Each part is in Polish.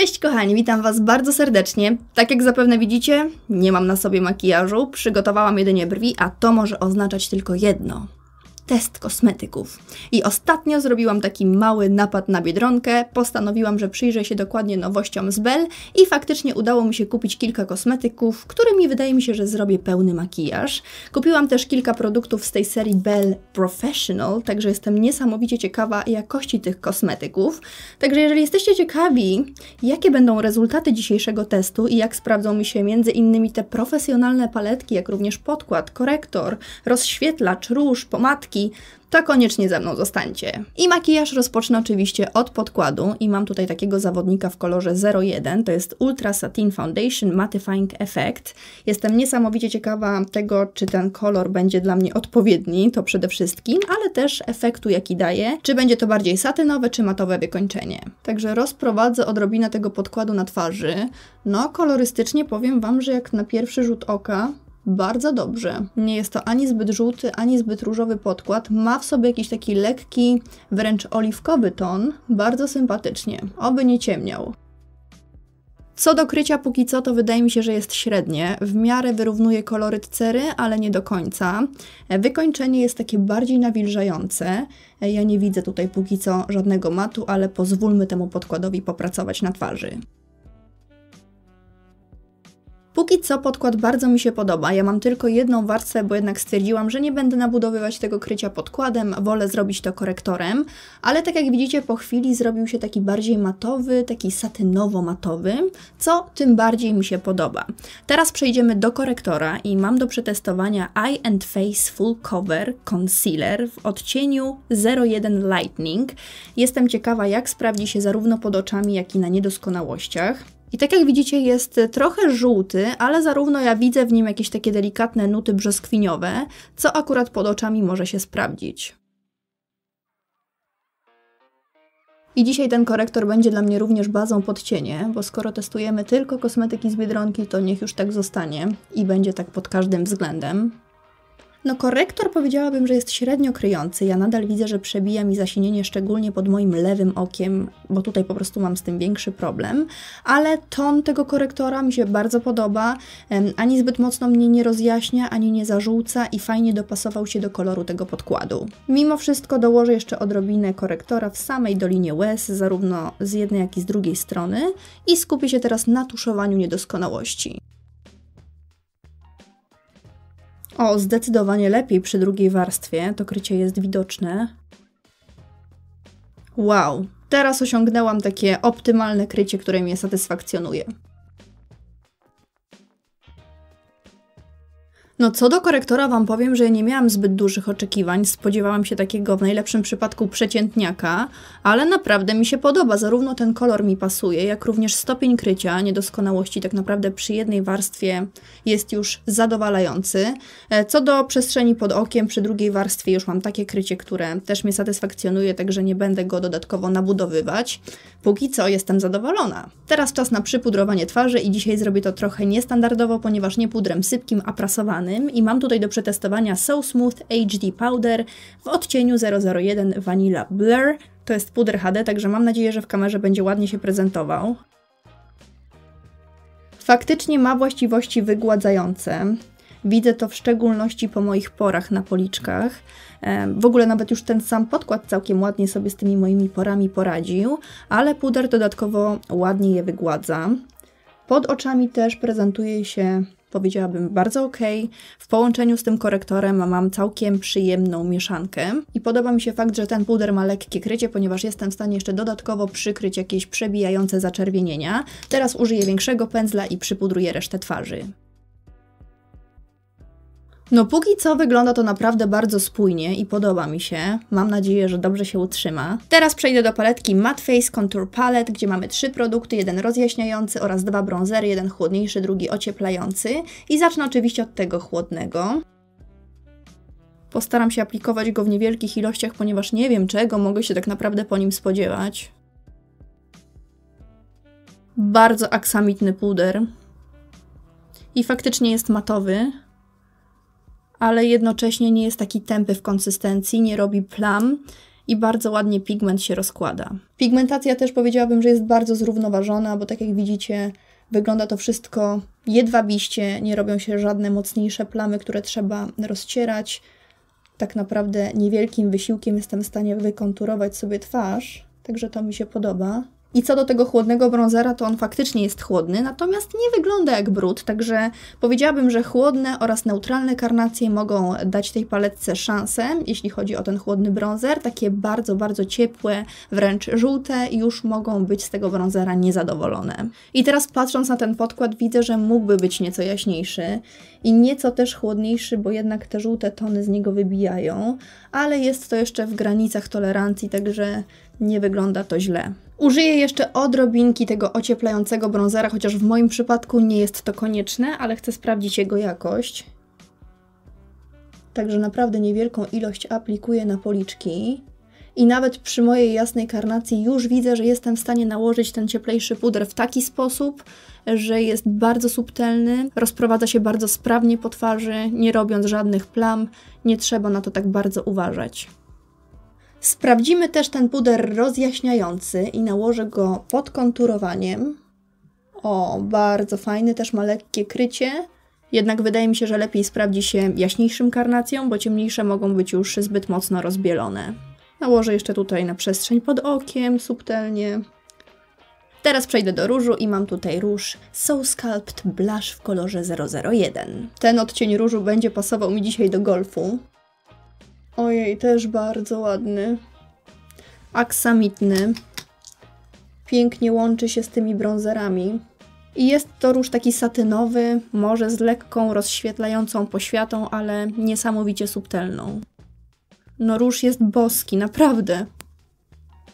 Cześć kochani, witam Was bardzo serdecznie. Tak jak zapewne widzicie, nie mam na sobie makijażu, przygotowałam jedynie brwi, a to może oznaczać tylko jedno test kosmetyków. I ostatnio zrobiłam taki mały napad na biedronkę, postanowiłam, że przyjrzę się dokładnie nowościom z Bell i faktycznie udało mi się kupić kilka kosmetyków, którymi wydaje mi się, że zrobię pełny makijaż. Kupiłam też kilka produktów z tej serii Bell Professional, także jestem niesamowicie ciekawa jakości tych kosmetyków. Także jeżeli jesteście ciekawi, jakie będą rezultaty dzisiejszego testu i jak sprawdzą mi się między innymi te profesjonalne paletki, jak również podkład, korektor, rozświetlacz, róż, pomadki, to koniecznie ze mną zostańcie. I makijaż rozpocznę oczywiście od podkładu i mam tutaj takiego zawodnika w kolorze 01, to jest Ultra Satin Foundation Mattifying Effect. Jestem niesamowicie ciekawa tego, czy ten kolor będzie dla mnie odpowiedni, to przede wszystkim, ale też efektu jaki daje, czy będzie to bardziej satynowe, czy matowe wykończenie. Także rozprowadzę odrobinę tego podkładu na twarzy. No, kolorystycznie powiem Wam, że jak na pierwszy rzut oka bardzo dobrze. Nie jest to ani zbyt żółty, ani zbyt różowy podkład. Ma w sobie jakiś taki lekki, wręcz oliwkowy ton, bardzo sympatycznie, oby nie ciemniał. Co do krycia póki co, to wydaje mi się, że jest średnie. W miarę wyrównuje kolory cery, ale nie do końca. Wykończenie jest takie bardziej nawilżające. Ja nie widzę tutaj póki co żadnego matu, ale pozwólmy temu podkładowi popracować na twarzy. Póki co podkład bardzo mi się podoba. Ja mam tylko jedną warstwę, bo jednak stwierdziłam, że nie będę nabudowywać tego krycia podkładem, wolę zrobić to korektorem, ale tak jak widzicie po chwili zrobił się taki bardziej matowy, taki satynowo-matowy, co tym bardziej mi się podoba. Teraz przejdziemy do korektora i mam do przetestowania Eye and Face Full Cover Concealer w odcieniu 01 Lightning. Jestem ciekawa jak sprawdzi się zarówno pod oczami, jak i na niedoskonałościach. I tak jak widzicie, jest trochę żółty, ale zarówno ja widzę w nim jakieś takie delikatne nuty brzoskwiniowe, co akurat pod oczami może się sprawdzić. I dzisiaj ten korektor będzie dla mnie również bazą pod cienie, bo skoro testujemy tylko kosmetyki z Biedronki, to niech już tak zostanie i będzie tak pod każdym względem. No korektor powiedziałabym, że jest średnio kryjący. Ja nadal widzę, że przebija mi zasinienie, szczególnie pod moim lewym okiem, bo tutaj po prostu mam z tym większy problem. Ale ton tego korektora mi się bardzo podoba. Ani zbyt mocno mnie nie rozjaśnia, ani nie zarzuca i fajnie dopasował się do koloru tego podkładu. Mimo wszystko dołożę jeszcze odrobinę korektora w samej dolinie łez, zarówno z jednej jak i z drugiej strony i skupię się teraz na tuszowaniu niedoskonałości. O, zdecydowanie lepiej przy drugiej warstwie, to krycie jest widoczne. Wow, teraz osiągnęłam takie optymalne krycie, które mnie satysfakcjonuje. No, co do korektora Wam powiem, że nie miałam zbyt dużych oczekiwań. Spodziewałam się takiego w najlepszym przypadku przeciętniaka, ale naprawdę mi się podoba. Zarówno ten kolor mi pasuje, jak również stopień krycia niedoskonałości tak naprawdę przy jednej warstwie jest już zadowalający. E, co do przestrzeni pod okiem, przy drugiej warstwie już mam takie krycie, które też mnie satysfakcjonuje, także nie będę go dodatkowo nabudowywać. Póki co jestem zadowolona. Teraz czas na przypudrowanie twarzy i dzisiaj zrobię to trochę niestandardowo, ponieważ nie pudrem sypkim, a prasowanym i mam tutaj do przetestowania So Smooth HD Powder w odcieniu 001 Vanilla Blur. To jest puder HD, także mam nadzieję, że w kamerze będzie ładnie się prezentował. Faktycznie ma właściwości wygładzające. Widzę to w szczególności po moich porach na policzkach. W ogóle nawet już ten sam podkład całkiem ładnie sobie z tymi moimi porami poradził, ale puder dodatkowo ładnie je wygładza. Pod oczami też prezentuje się powiedziałabym bardzo ok. W połączeniu z tym korektorem mam całkiem przyjemną mieszankę. I podoba mi się fakt, że ten puder ma lekkie krycie, ponieważ jestem w stanie jeszcze dodatkowo przykryć jakieś przebijające zaczerwienienia. Teraz użyję większego pędzla i przypudruję resztę twarzy. No póki co wygląda to naprawdę bardzo spójnie i podoba mi się. Mam nadzieję, że dobrze się utrzyma. Teraz przejdę do paletki Matte Face Contour Palette, gdzie mamy trzy produkty, jeden rozjaśniający oraz dwa bronzery, jeden chłodniejszy, drugi ocieplający. I zacznę oczywiście od tego chłodnego. Postaram się aplikować go w niewielkich ilościach, ponieważ nie wiem czego mogę się tak naprawdę po nim spodziewać. Bardzo aksamitny puder. I faktycznie jest matowy, ale jednocześnie nie jest taki tępy w konsystencji, nie robi plam i bardzo ładnie pigment się rozkłada. Pigmentacja też powiedziałabym, że jest bardzo zrównoważona, bo tak jak widzicie, wygląda to wszystko jedwabiście, nie robią się żadne mocniejsze plamy, które trzeba rozcierać. Tak naprawdę niewielkim wysiłkiem jestem w stanie wykonturować sobie twarz, także to mi się podoba. I co do tego chłodnego brązera, to on faktycznie jest chłodny, natomiast nie wygląda jak brud, także powiedziałabym, że chłodne oraz neutralne karnacje mogą dać tej paletce szansę, jeśli chodzi o ten chłodny brązer. Takie bardzo, bardzo ciepłe, wręcz żółte już mogą być z tego brązera niezadowolone. I teraz patrząc na ten podkład widzę, że mógłby być nieco jaśniejszy i nieco też chłodniejszy, bo jednak te żółte tony z niego wybijają, ale jest to jeszcze w granicach tolerancji, także nie wygląda to źle. Użyję jeszcze odrobinki tego ocieplającego bronzera, chociaż w moim przypadku nie jest to konieczne, ale chcę sprawdzić jego jakość. Także naprawdę niewielką ilość aplikuję na policzki. I nawet przy mojej jasnej karnacji już widzę, że jestem w stanie nałożyć ten cieplejszy puder w taki sposób, że jest bardzo subtelny, rozprowadza się bardzo sprawnie po twarzy, nie robiąc żadnych plam, nie trzeba na to tak bardzo uważać. Sprawdzimy też ten puder rozjaśniający i nałożę go pod konturowaniem. O, bardzo fajny, też ma lekkie krycie. Jednak wydaje mi się, że lepiej sprawdzi się jaśniejszym karnacją, bo ciemniejsze mogą być już zbyt mocno rozbielone. Nałożę jeszcze tutaj na przestrzeń pod okiem, subtelnie. Teraz przejdę do różu i mam tutaj róż So Sculpt Blush w kolorze 001. Ten odcień różu będzie pasował mi dzisiaj do golfu. Ojej, też bardzo ładny. Aksamitny. Pięknie łączy się z tymi brązerami. I jest to róż taki satynowy, może z lekką, rozświetlającą poświatą, ale niesamowicie subtelną. No róż jest boski, naprawdę.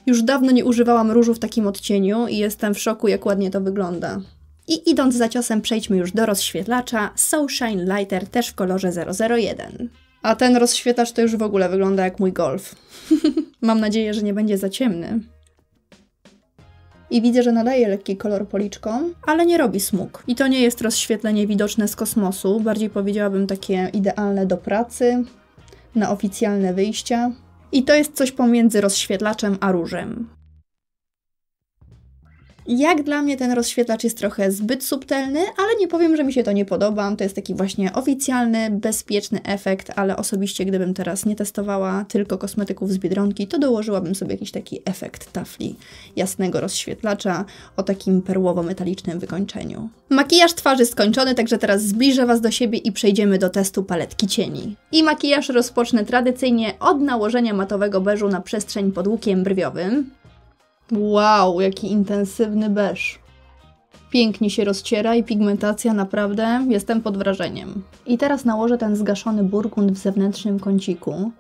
Już dawno nie używałam różu w takim odcieniu i jestem w szoku, jak ładnie to wygląda. I idąc za ciosem, przejdźmy już do rozświetlacza Soulshine Lighter też w kolorze 001. A ten rozświetlacz to już w ogóle wygląda jak mój golf. Mam nadzieję, że nie będzie za ciemny. I widzę, że nadaje lekki kolor policzkom, ale nie robi smug. I to nie jest rozświetlenie widoczne z kosmosu, bardziej powiedziałabym takie idealne do pracy, na oficjalne wyjścia. I to jest coś pomiędzy rozświetlaczem a różem. Jak dla mnie ten rozświetlacz jest trochę zbyt subtelny, ale nie powiem, że mi się to nie podoba. To jest taki właśnie oficjalny, bezpieczny efekt, ale osobiście gdybym teraz nie testowała tylko kosmetyków z Biedronki, to dołożyłabym sobie jakiś taki efekt tafli jasnego rozświetlacza o takim perłowo-metalicznym wykończeniu. Makijaż twarzy skończony, także teraz zbliżę Was do siebie i przejdziemy do testu paletki cieni. I makijaż rozpocznę tradycyjnie od nałożenia matowego beżu na przestrzeń pod łukiem brwiowym. Wow, jaki intensywny beż. Pięknie się rozciera i pigmentacja naprawdę jestem pod wrażeniem. I teraz nałożę ten zgaszony burgund w zewnętrznym kąciku.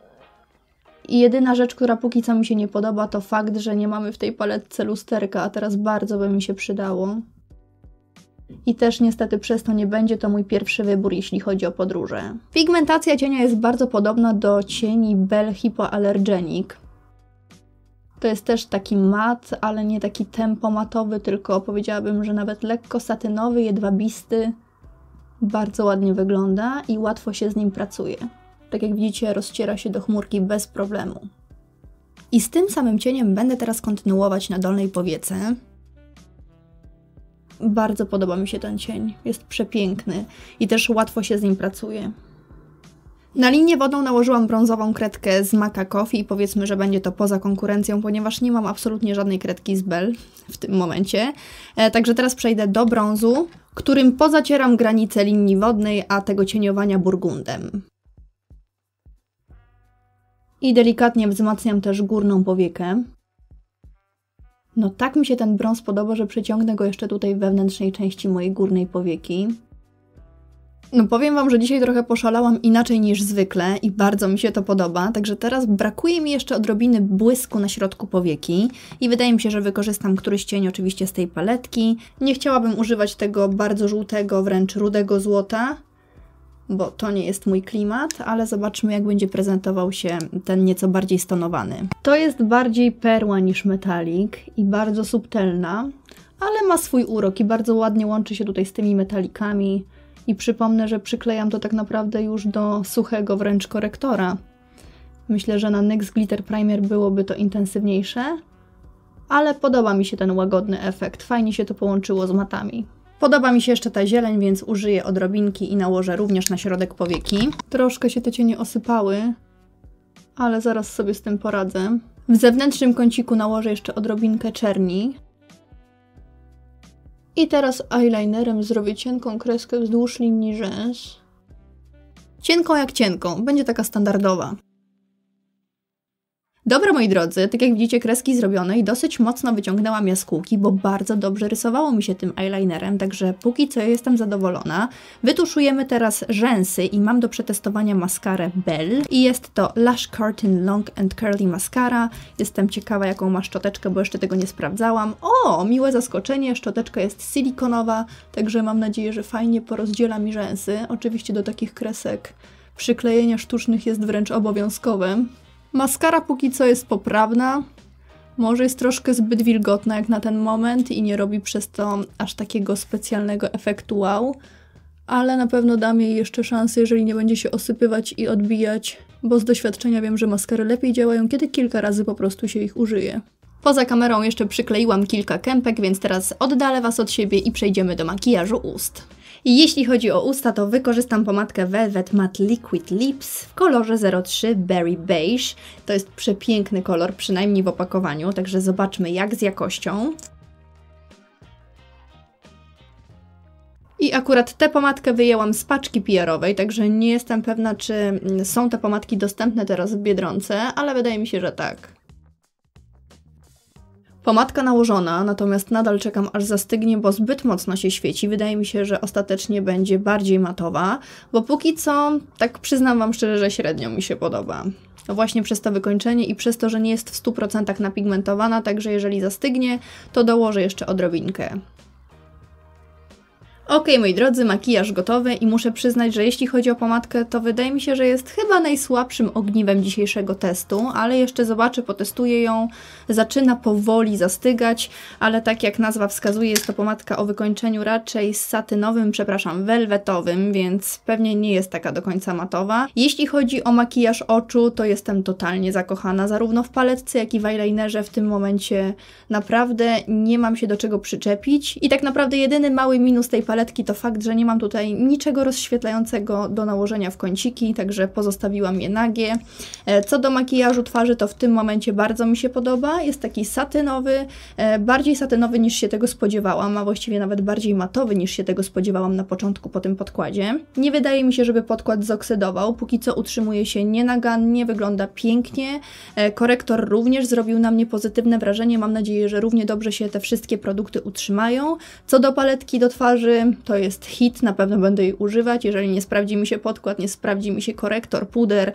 I jedyna rzecz, która póki co mi się nie podoba, to fakt, że nie mamy w tej paletce lusterka, a teraz bardzo by mi się przydało. I też niestety przez to nie będzie to mój pierwszy wybór, jeśli chodzi o podróże. Pigmentacja cienia jest bardzo podobna do cieni Bell Hypoallergenic, to jest też taki mat, ale nie taki tempomatowy, tylko powiedziałabym, że nawet lekko satynowy, jedwabisty. Bardzo ładnie wygląda i łatwo się z nim pracuje. Tak jak widzicie, rozciera się do chmurki bez problemu. I z tym samym cieniem będę teraz kontynuować na dolnej powiece. Bardzo podoba mi się ten cień, jest przepiękny i też łatwo się z nim pracuje. Na linię wodną nałożyłam brązową kredkę z Maca Coffee i powiedzmy, że będzie to poza konkurencją, ponieważ nie mam absolutnie żadnej kredki z Bell w tym momencie. E, także teraz przejdę do brązu, którym pozacieram granice linii wodnej, a tego cieniowania burgundem. I delikatnie wzmacniam też górną powiekę. No tak mi się ten brąz podoba, że przyciągnę go jeszcze tutaj wewnętrznej części mojej górnej powieki. No powiem Wam, że dzisiaj trochę poszalałam inaczej niż zwykle i bardzo mi się to podoba, także teraz brakuje mi jeszcze odrobiny błysku na środku powieki i wydaje mi się, że wykorzystam któryś cień oczywiście z tej paletki. Nie chciałabym używać tego bardzo żółtego, wręcz rudego złota, bo to nie jest mój klimat, ale zobaczmy jak będzie prezentował się ten nieco bardziej stonowany. To jest bardziej perła niż metalik i bardzo subtelna, ale ma swój urok i bardzo ładnie łączy się tutaj z tymi metalikami. I przypomnę, że przyklejam to tak naprawdę już do suchego wręcz korektora. Myślę, że na NYX Glitter Primer byłoby to intensywniejsze, ale podoba mi się ten łagodny efekt. Fajnie się to połączyło z matami. Podoba mi się jeszcze ta zieleń, więc użyję odrobinki i nałożę również na środek powieki. Troszkę się te cienie osypały, ale zaraz sobie z tym poradzę. W zewnętrznym kąciku nałożę jeszcze odrobinkę czerni. I teraz eyelinerem zrobię cienką kreskę wzdłuż linii rzęs. Cienką jak cienką, będzie taka standardowa. Dobra, moi drodzy, tak jak widzicie, kreski zrobione i dosyć mocno wyciągnęłam jaskółki, bo bardzo dobrze rysowało mi się tym eyelinerem, także póki co jestem zadowolona. Wytuszujemy teraz rzęsy i mam do przetestowania maskarę Belle i jest to Lash Curtain Long and Curly Mascara. Jestem ciekawa, jaką ma szczoteczkę, bo jeszcze tego nie sprawdzałam. O, miłe zaskoczenie, szczoteczka jest silikonowa, także mam nadzieję, że fajnie porozdziela mi rzęsy. Oczywiście do takich kresek przyklejenie sztucznych jest wręcz obowiązkowe. Maskara póki co jest poprawna. Może jest troszkę zbyt wilgotna jak na ten moment i nie robi przez to aż takiego specjalnego efektu wow, ale na pewno dam jej jeszcze szansę, jeżeli nie będzie się osypywać i odbijać, bo z doświadczenia wiem, że maskary lepiej działają, kiedy kilka razy po prostu się ich użyje. Poza kamerą jeszcze przykleiłam kilka kępek, więc teraz oddalę Was od siebie i przejdziemy do makijażu ust. Jeśli chodzi o usta, to wykorzystam pomadkę Velvet Matte Liquid Lips w kolorze 03 Berry Beige. To jest przepiękny kolor, przynajmniej w opakowaniu, także zobaczmy jak z jakością. I akurat tę pomadkę wyjęłam z paczki PR-owej, także nie jestem pewna, czy są te pomadki dostępne teraz w Biedronce, ale wydaje mi się, że tak. Pomadka nałożona, natomiast nadal czekam aż zastygnie, bo zbyt mocno się świeci. Wydaje mi się, że ostatecznie będzie bardziej matowa, bo póki co, tak przyznam Wam szczerze, że średnio mi się podoba. No właśnie przez to wykończenie i przez to, że nie jest w 100% napigmentowana, także jeżeli zastygnie, to dołożę jeszcze odrobinkę. Ok, moi drodzy, makijaż gotowy i muszę przyznać, że jeśli chodzi o pomadkę, to wydaje mi się, że jest chyba najsłabszym ogniwem dzisiejszego testu, ale jeszcze zobaczę, potestuję ją. Zaczyna powoli zastygać, ale tak jak nazwa wskazuje, jest to pomadka o wykończeniu raczej satynowym, przepraszam, welwetowym, więc pewnie nie jest taka do końca matowa. Jeśli chodzi o makijaż oczu, to jestem totalnie zakochana zarówno w paletce, jak i w eyelinerze w tym momencie. Naprawdę nie mam się do czego przyczepić i tak naprawdę jedyny mały minus tej paletki paletki to fakt, że nie mam tutaj niczego rozświetlającego do nałożenia w kąciki, także pozostawiłam je nagie. E, co do makijażu twarzy, to w tym momencie bardzo mi się podoba. Jest taki satynowy, e, bardziej satynowy niż się tego spodziewałam, a właściwie nawet bardziej matowy niż się tego spodziewałam na początku po tym podkładzie. Nie wydaje mi się, żeby podkład zoksydował, póki co utrzymuje się nienagannie, wygląda pięknie. E, korektor również zrobił na mnie pozytywne wrażenie, mam nadzieję, że równie dobrze się te wszystkie produkty utrzymają. Co do paletki do twarzy, to jest hit, na pewno będę jej używać. Jeżeli nie sprawdzi mi się podkład, nie sprawdzi mi się korektor, puder,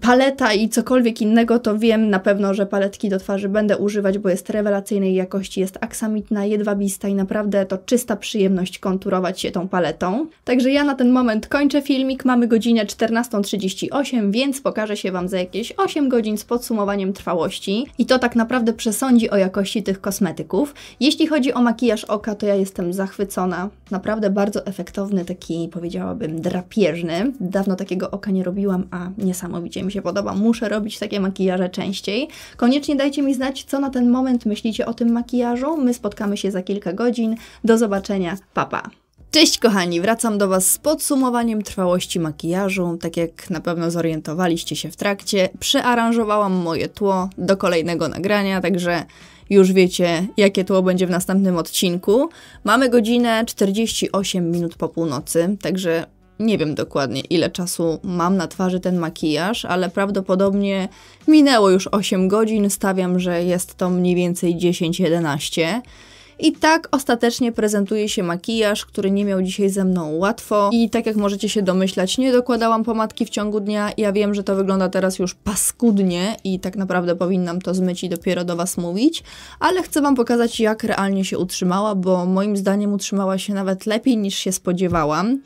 paleta i cokolwiek innego, to wiem na pewno, że paletki do twarzy będę używać, bo jest rewelacyjnej jakości, jest aksamitna, jedwabista i naprawdę to czysta przyjemność konturować się tą paletą. Także ja na ten moment kończę filmik, mamy godzinę 14.38, więc pokażę się Wam za jakieś 8 godzin z podsumowaniem trwałości i to tak naprawdę przesądzi o jakości tych kosmetyków. Jeśli chodzi o makijaż oka, to ja jestem zachwycona. Naprawdę bardzo efektowny, taki powiedziałabym drapieżny. Dawno takiego oka nie robiłam, a niesamowicie niesamowicie mi się podoba. Muszę robić takie makijaże częściej. Koniecznie dajcie mi znać, co na ten moment myślicie o tym makijażu. My spotkamy się za kilka godzin. Do zobaczenia. Papa. Pa. Cześć kochani, wracam do Was z podsumowaniem trwałości makijażu. Tak jak na pewno zorientowaliście się w trakcie, przearanżowałam moje tło do kolejnego nagrania, także już wiecie, jakie tło będzie w następnym odcinku. Mamy godzinę 48 minut po północy, także nie wiem dokładnie ile czasu mam na twarzy ten makijaż, ale prawdopodobnie minęło już 8 godzin, stawiam, że jest to mniej więcej 10-11. I tak ostatecznie prezentuje się makijaż, który nie miał dzisiaj ze mną łatwo. I tak jak możecie się domyślać, nie dokładałam pomadki w ciągu dnia. Ja wiem, że to wygląda teraz już paskudnie i tak naprawdę powinnam to zmyć i dopiero do Was mówić, ale chcę Wam pokazać, jak realnie się utrzymała, bo moim zdaniem utrzymała się nawet lepiej niż się spodziewałam.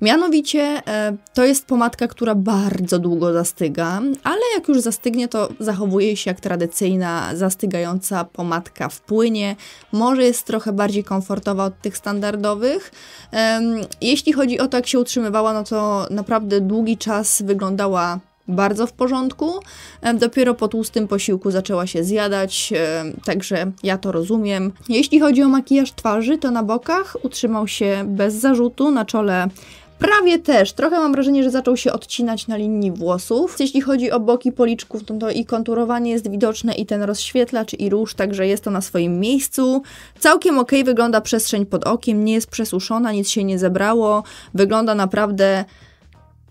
Mianowicie e, to jest pomadka, która bardzo długo zastyga, ale jak już zastygnie, to zachowuje się jak tradycyjna zastygająca pomadka w płynie. Może jest trochę bardziej komfortowa od tych standardowych. Jeśli chodzi o to, jak się utrzymywała, no to naprawdę długi czas wyglądała bardzo w porządku. Dopiero po tłustym posiłku zaczęła się zjadać, także ja to rozumiem. Jeśli chodzi o makijaż twarzy, to na bokach utrzymał się bez zarzutu, na czole prawie też. Trochę mam wrażenie, że zaczął się odcinać na linii włosów. Jeśli chodzi o boki policzków, to, to i konturowanie jest widoczne, i ten rozświetlacz, i róż, także jest to na swoim miejscu. Całkiem ok wygląda przestrzeń pod okiem, nie jest przesuszona, nic się nie zebrało. Wygląda naprawdę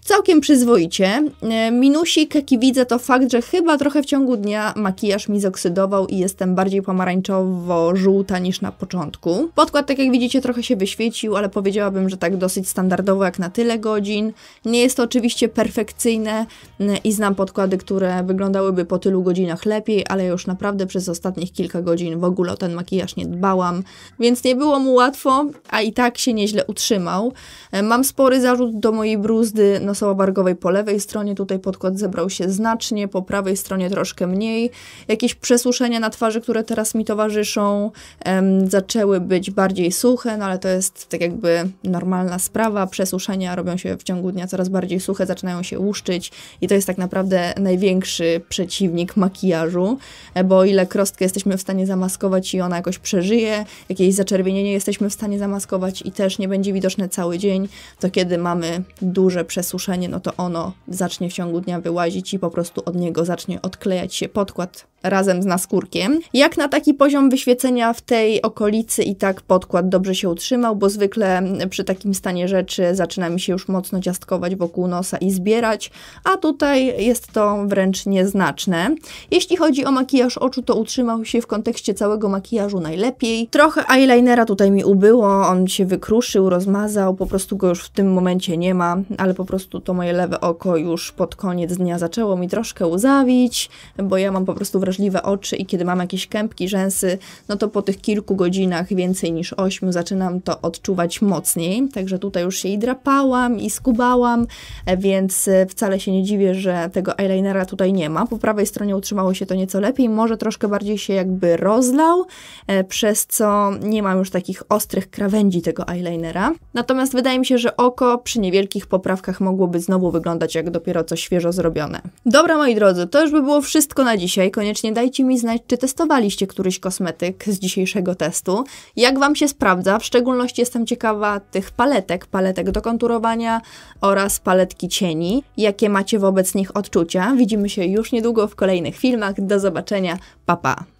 całkiem przyzwoicie. E, minusik, jaki widzę, to fakt, że chyba trochę w ciągu dnia makijaż mi zoksydował i jestem bardziej pomarańczowo-żółta niż na początku. Podkład, tak jak widzicie, trochę się wyświecił, ale powiedziałabym, że tak dosyć standardowo jak na tyle godzin. Nie jest to oczywiście perfekcyjne e, i znam podkłady, które wyglądałyby po tylu godzinach lepiej, ale już naprawdę przez ostatnich kilka godzin w ogóle o ten makijaż nie dbałam, więc nie było mu łatwo, a i tak się nieźle utrzymał. E, mam spory zarzut do mojej bruzdy, no Stanisława Wargowej po lewej stronie, tutaj podkład zebrał się znacznie, po prawej stronie troszkę mniej. Jakieś przesuszenia na twarzy, które teraz mi towarzyszą, em, zaczęły być bardziej suche, no ale to jest tak jakby normalna sprawa. Przesuszenia robią się w ciągu dnia coraz bardziej suche, zaczynają się łuszczyć i to jest tak naprawdę największy przeciwnik makijażu, e, bo ile krostkę jesteśmy w stanie zamaskować i ona jakoś przeżyje, jakieś zaczerwienienie jesteśmy w stanie zamaskować i też nie będzie widoczne cały dzień, to kiedy mamy duże przesuszenie no to ono zacznie w ciągu dnia wyłazić i po prostu od niego zacznie odklejać się podkład razem z naskórkiem. Jak na taki poziom wyświecenia w tej okolicy i tak podkład dobrze się utrzymał, bo zwykle przy takim stanie rzeczy zaczyna mi się już mocno ciastkować wokół nosa i zbierać, a tutaj jest to wręcz nieznaczne. Jeśli chodzi o makijaż oczu, to utrzymał się w kontekście całego makijażu najlepiej. Trochę eyelinera tutaj mi ubyło, on się wykruszył, rozmazał, po prostu go już w tym momencie nie ma, ale po prostu to moje lewe oko już pod koniec dnia zaczęło mi troszkę łzawić, bo ja mam po prostu wrażenie, wrażliwe oczy i kiedy mam jakieś kępki, rzęsy, no to po tych kilku godzinach, więcej niż 8, zaczynam to odczuwać mocniej. Także tutaj już się i drapałam, i skubałam, e, więc e, wcale się nie dziwię, że tego eyelinera tutaj nie ma. Po prawej stronie utrzymało się to nieco lepiej, może troszkę bardziej się jakby rozlał, e, przez co nie mam już takich ostrych krawędzi tego eyelinera. Natomiast wydaje mi się, że oko przy niewielkich poprawkach mogłoby znowu wyglądać jak dopiero co świeżo zrobione. Dobra moi drodzy, to już by było wszystko na dzisiaj. Koniecznie koniecznie dajcie mi znać, czy testowaliście któryś kosmetyk z dzisiejszego testu, jak Wam się sprawdza, w szczególności jestem ciekawa tych paletek, paletek do konturowania oraz paletki cieni, jakie macie wobec nich odczucia. Widzimy się już niedługo w kolejnych filmach, do zobaczenia, pa pa!